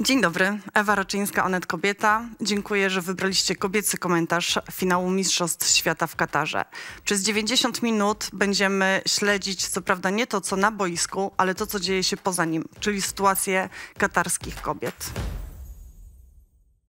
Dzień dobry, Ewa Raczyńska, Onet Kobieta. Dziękuję, że wybraliście kobiecy komentarz finału Mistrzostw Świata w Katarze. Przez 90 minut będziemy śledzić, co prawda nie to, co na boisku, ale to, co dzieje się poza nim, czyli sytuację katarskich kobiet.